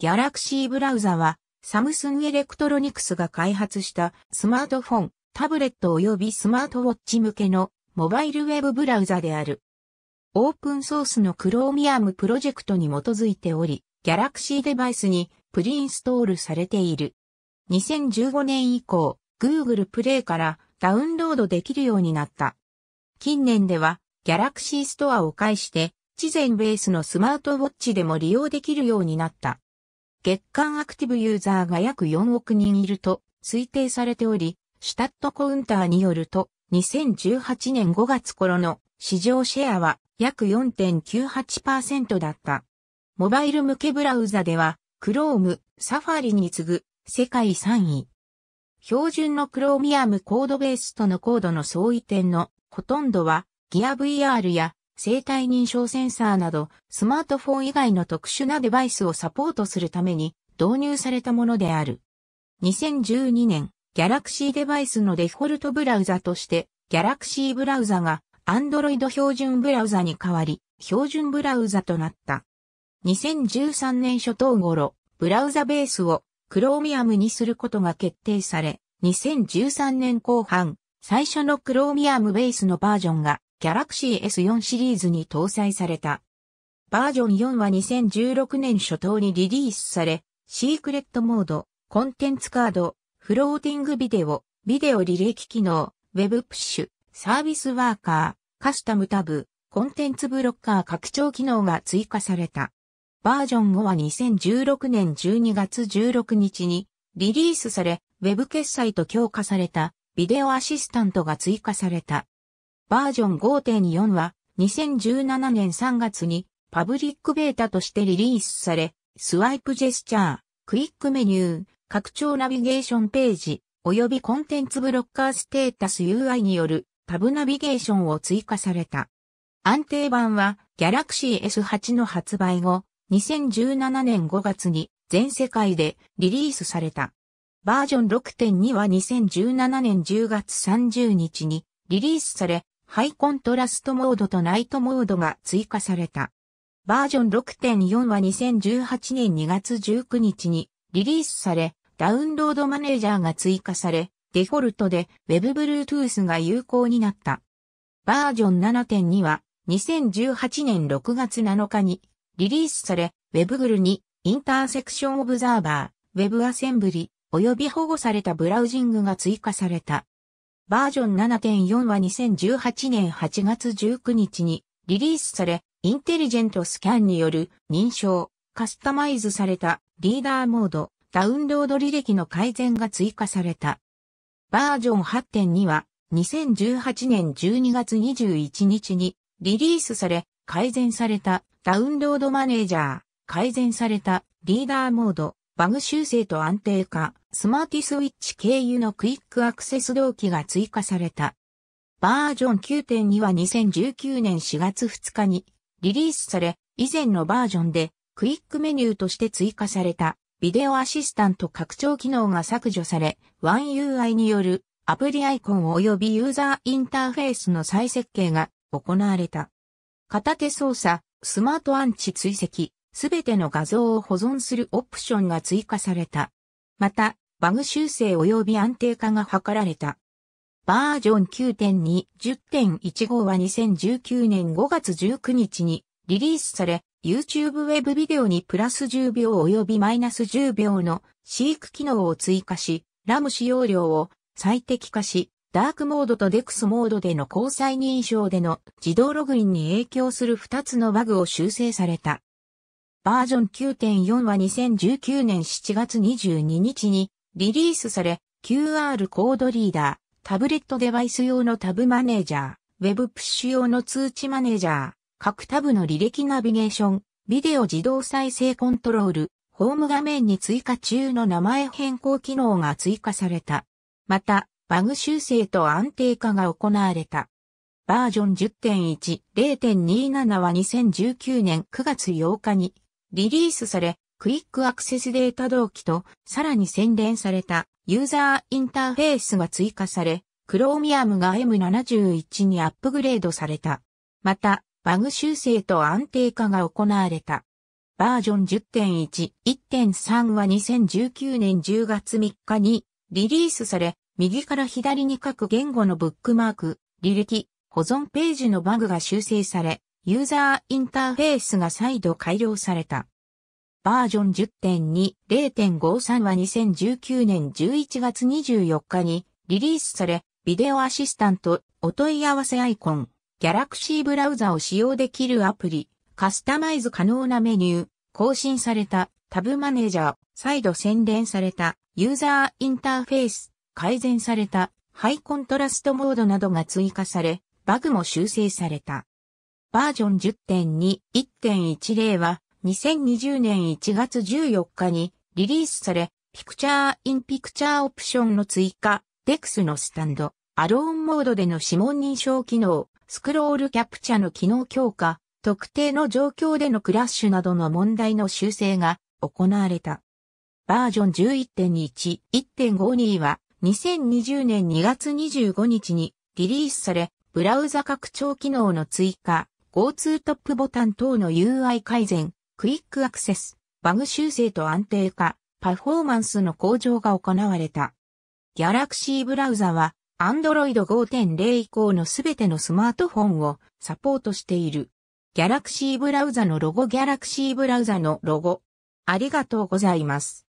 ギャラクシーブラウザは、サムスンエレクトロニクスが開発したスマートフォン、タブレット及びスマートウォッチ向けのモバイルウェブブラウザである。オープンソースのクローミアムプロジェクトに基づいており、ギャラクシーデバイスにプリインストールされている。2015年以降、Google Play からダウンロードできるようになった。近年では、ギャラクシーストアを介して、事前ベースのスマートウォッチでも利用できるようになった。月間アクティブユーザーが約4億人いると推定されており、シュタットコウンターによると、2018年5月頃の市場シェアは約4.98%だった。モバイル向けブラウザでは、Chrome、Safari に次ぐ世界3位。標準の Chromium コードベースとのコードの相違点のほとんどは GearVR や生体認証センサーなど、スマートフォン以外の特殊なデバイスをサポートするために導入されたものである。2012年、Galaxy デバイスのデフォルトブラウザとして、Galaxy ブラウザが Android 標準ブラウザに変わり、標準ブラウザとなった。2013年初頭頃、ブラウザベースを Chromium にすることが決定され、2013年後半、最初の Chromium ベースのバージョンが Galaxy S4 シリーズに搭載された。バージョン4は2016年初頭にリリースされ、シークレットモード、コンテンツカード、フローティングビデオ、ビデオ履歴機能、ウェブプッシュ、サービスワーカー、カスタムタブ、コンテンツブロッカー拡張機能が追加された。バージョン5は2016年12月16日にリリースされ、ウェブ決済と強化されたビデオアシスタントが追加された。バージョン5.4は2017年3月にパブリックベータとしてリリースされ、スワイプジェスチャー、クイックメニュー、拡張ナビゲーションページ、及びコンテンツブロッカーステータス UI によるタブナビゲーションを追加された。安定版は Galaxy S8 の発売後、2017年5月に全世界でリリースされた。バージョン6.2は2017年10月30日にリリースされ、ハイコントラストモードとナイトモードが追加された。バージョン6.4は2018年2月19日にリリースされ、ダウンロードマネージャーが追加され、デフォルトで Web Bluetooth が有効になった。バージョン7.2は2018年6月7日にリリースされ、WebGL にインターセクションオブザーバー、WebAssembly 及び保護されたブラウジングが追加された。バージョン7.4は2018年8月19日にリリースされ、インテリジェントスキャンによる認証、カスタマイズされたリーダーモード、ダウンロード履歴の改善が追加された。バージョン8.2は2018年12月21日にリリースされ、改善されたダウンロードマネージャー、改善されたリーダーモード、バグ修正と安定化、スマーティスウィッチ経由のクイックアクセス同期が追加された。バージョン9.2は2019年4月2日にリリースされ、以前のバージョンでクイックメニューとして追加されたビデオアシスタント拡張機能が削除され、OneUI によるアプリアイコン及びユーザーインターフェースの再設計が行われた。片手操作、スマートアンチ追跡、すべての画像を保存するオプションが追加された。また、バグ修正及び安定化が図られた。バージョン9.2、10.15は2019年5月19日にリリースされ、YouTube ウェブビデオにプラス10秒及びマイナス10秒の飼育機能を追加し、ラム使用量を最適化し、ダークモードとデクスモードでの交際認証での自動ログインに影響する2つのバグを修正された。バージョン9.4は2019年7月22日にリリースされ、QR コードリーダー、タブレットデバイス用のタブマネージャー、ウェブプッシュ用の通知マネージャー、各タブの履歴ナビゲーション、ビデオ自動再生コントロール、ホーム画面に追加中の名前変更機能が追加された。また、バグ修正と安定化が行われた。バージョン10.1、0.27は2019年9月8日にリリースされ、クイックアクセスデータ同期と、さらに洗練されたユーザーインターフェースが追加され、Chromium が M71 にアップグレードされた。また、バグ修正と安定化が行われた。バージョン10.1、1.3は2019年10月3日にリリースされ、右から左に各言語のブックマーク、履歴、保存ページのバグが修正され、ユーザーインターフェースが再度改良された。バージョン10.2、0.53は2019年11月24日にリリースされ、ビデオアシスタント、お問い合わせアイコン、ギャラクシーブラウザを使用できるアプリ、カスタマイズ可能なメニュー、更新されたタブマネージャー、再度洗練されたユーザーインターフェース、改善されたハイコントラストモードなどが追加され、バグも修正された。バージョン10.2.1.10は2020年1月14日にリリースされ、ピクチャーインピクチャーオプションの追加、DEX のスタンド、アローンモードでの指紋認証機能、スクロールキャプチャの機能強化、特定の状況でのクラッシュなどの問題の修正が行われた。バージョン11.1、1.52は2020年2月25日にリリースされ、ブラウザ拡張機能の追加、O2 トップボタン等の UI 改善、クイックアクセス、バグ修正と安定化、パフォーマンスの向上が行われた。Galaxy ブラウザは Android 5.0以降のすべてのスマートフォンをサポートしている。Galaxy ブラウザのロゴ Galaxy ブラウザのロゴ。ありがとうございます。